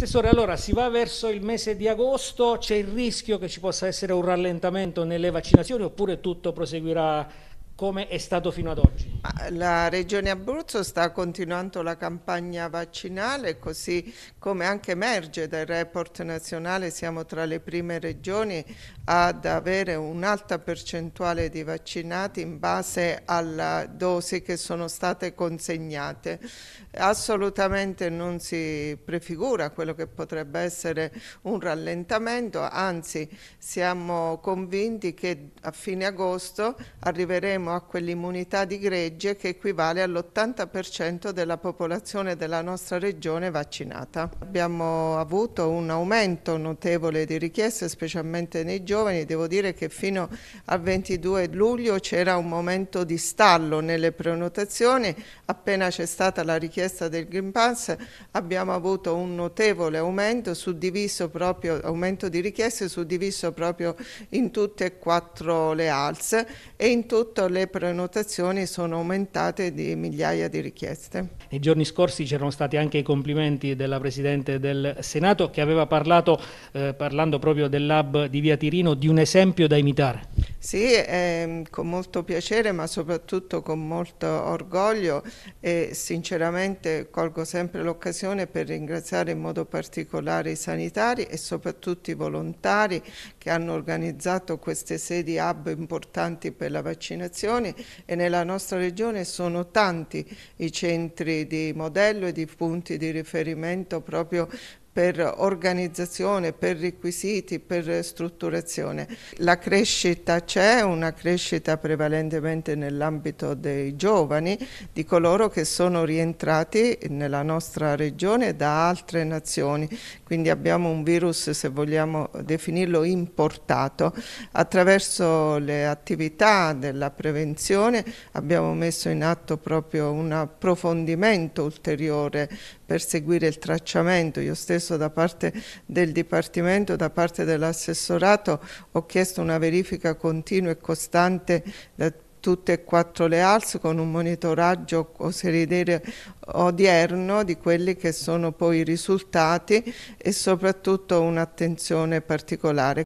Assessore, allora si va verso il mese di agosto, c'è il rischio che ci possa essere un rallentamento nelle vaccinazioni oppure tutto proseguirà come è stato fino ad oggi? La Regione Abruzzo sta continuando la campagna vaccinale, così come anche emerge dal report nazionale, siamo tra le prime regioni ad avere un'alta percentuale di vaccinati in base alle dosi che sono state consegnate. Assolutamente non si prefigura quello che potrebbe essere un rallentamento, anzi siamo convinti che a fine agosto arriveremo massimo ha quell'immunità di gregge che equivale all'80% della popolazione della nostra regione vaccinata. Abbiamo avuto un aumento notevole di richieste, specialmente nei giovani. Devo dire che fino al 22 luglio c'era un momento di stallo nelle prenotazioni. Appena c'è stata la richiesta del Green Pass abbiamo avuto un notevole aumento, suddiviso proprio, aumento di richieste suddiviso proprio in tutte e quattro le alze e in tutto le le prenotazioni sono aumentate di migliaia di richieste. Nei giorni scorsi c'erano stati anche i complimenti della Presidente del Senato che aveva parlato, eh, parlando proprio del lab di Via Tirino, di un esempio da imitare. Sì, eh, con molto piacere ma soprattutto con molto orgoglio e sinceramente colgo sempre l'occasione per ringraziare in modo particolare i sanitari e soprattutto i volontari che hanno organizzato queste sedi hub importanti per la vaccinazione e nella nostra regione sono tanti i centri di modello e di punti di riferimento proprio per organizzazione, per requisiti, per strutturazione. La crescita c'è, una crescita prevalentemente nell'ambito dei giovani, di coloro che sono rientrati nella nostra regione da altre nazioni, quindi abbiamo un virus, se vogliamo definirlo, importato. Attraverso le attività della prevenzione abbiamo messo in atto proprio un approfondimento ulteriore per seguire il tracciamento. Io stesso chiesto da parte del Dipartimento, da parte dell'assessorato, ho chiesto una verifica continua e costante da tutte e quattro le ALS con un monitoraggio, oserei dire, odierno di quelli che sono poi i risultati e soprattutto un'attenzione particolare.